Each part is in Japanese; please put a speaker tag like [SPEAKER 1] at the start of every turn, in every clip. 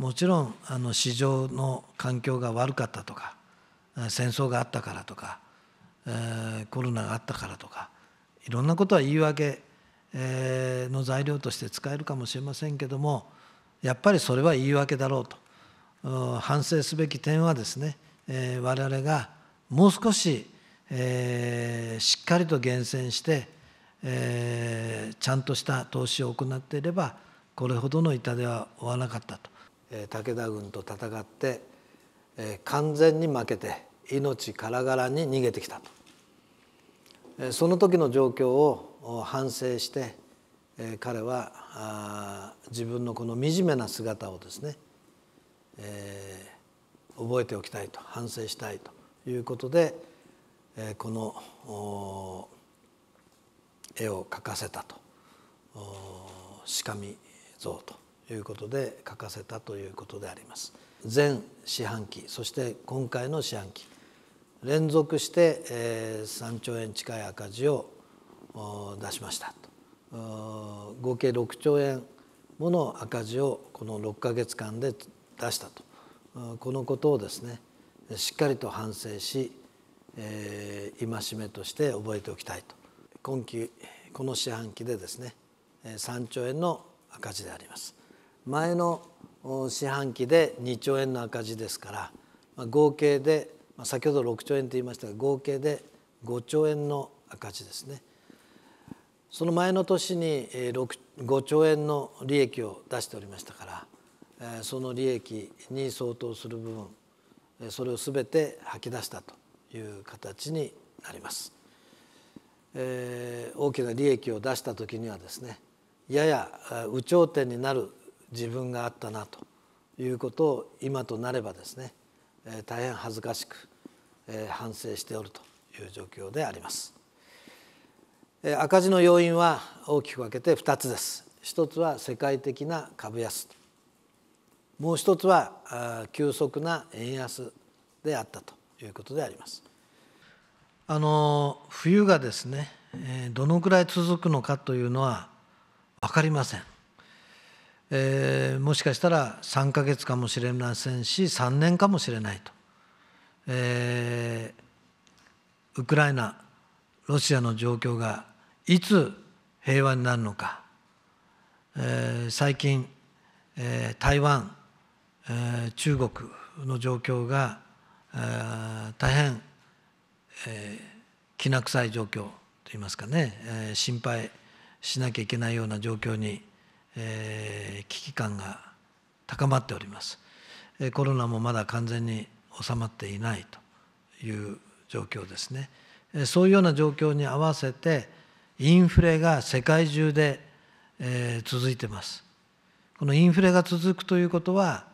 [SPEAKER 1] もちろんあの市場の環境が悪かったとか戦争があったからとか、えー、コロナがあったからとかいろんなことは言い訳、えー、の材料として使えるかもしれませんけどもやっぱりそれは言い訳だろうと反省すべき点はですね、えー、我々がもう少し、えー、しっかりと厳選して、えー、ちゃんとした投資を行っていればこれほどの痛手は負わなかったと。武田軍と戦って完全に負けて命からがらに逃げてきたとその時の状況を反省して彼は自分のこの惨めな姿をですね、え覚えておきたいと反省したいということでこの絵を描かせたと「しかみ像」ということで書かせたということであります前四半期そして今回の四半期連続して3兆円近い赤字を出しましたと合計6兆円もの赤字をこの6か月間で出したとこのことをですねしっかりと反省し、え戒めとして覚えておきたいと今期この四半期でですね3兆円の赤字であります前の四半期で2兆円の赤字ですから、合計で、先ほど6兆円と言いましたが合計で5兆円の赤字ですね。その前の年に5兆円の利益を出しておりましたからその利益に相当する部分それを全て吐き出したという形になります。えー、大きな利益を出した時にはですねやや有頂天になる自分があったなということを今となればですね大変恥ずかしく反省しておるという状況であります。赤字の要因は大きく分けて2つです。一つは世界的な株安もう一つは急速な円安であったということであります。あの冬がですねどのくらい続くのかというのは分かりません。えー、もしかしたら3ヶ月かもしれませんし3年かもしれないと、えー、ウクライナロシアの状況がいつ平和になるのか、えー、最近、えー、台湾、えー、中国の状況が、えー、大変、えー、きな臭い状況といいますかね、えー、心配しなきゃいけないような状況にえー、危機感が高まっております。コロナもまだ完全に収まっていないという状況ですね。そういうような状況に合わせてインフレが世界中で、えー、続いてます。このインフレが続くということは、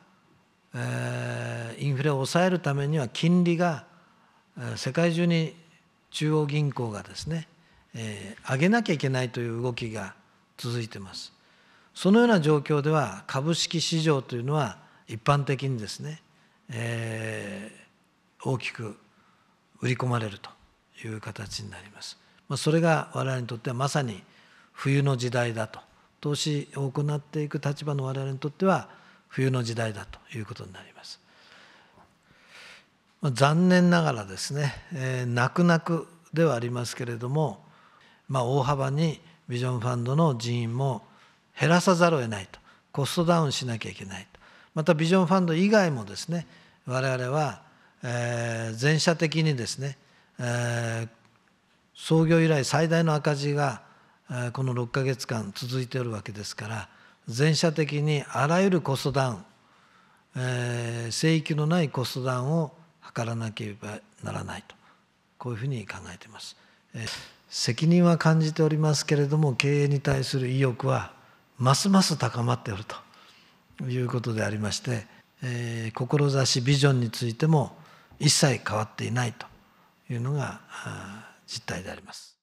[SPEAKER 1] えー、インフレを抑えるためには金利が世界中に中央銀行がですね、えー、上げなきゃいけないという動きが続いてます。そのような状況では株式市場というのは一般的にですね、えー、大きく売り込まれるという形になります。まあ、それが我々にとってはまさに冬の時代だと投資を行っていく立場の我々にとっては冬の時代だということになります。まあ、残念ながらですね、えー、泣く泣くではありますけれども、まあ、大幅にビジョンファンドの人員も減らさざるを得ないとコストダウンしなきゃいけないとまたビジョンファンド以外もですね我々は、えー、全社的にですね、えー、創業以来最大の赤字がこの6か月間続いておるわけですから全社的にあらゆるコストダウン、えー、聖域のないコストダウンを図らなければならないとこういうふうに考えています、えー、責任は感じておりますけれども経営に対する意欲はますます高まっておるということでありまして、えー、志ビジョンについても一切変わっていないというのが実態であります。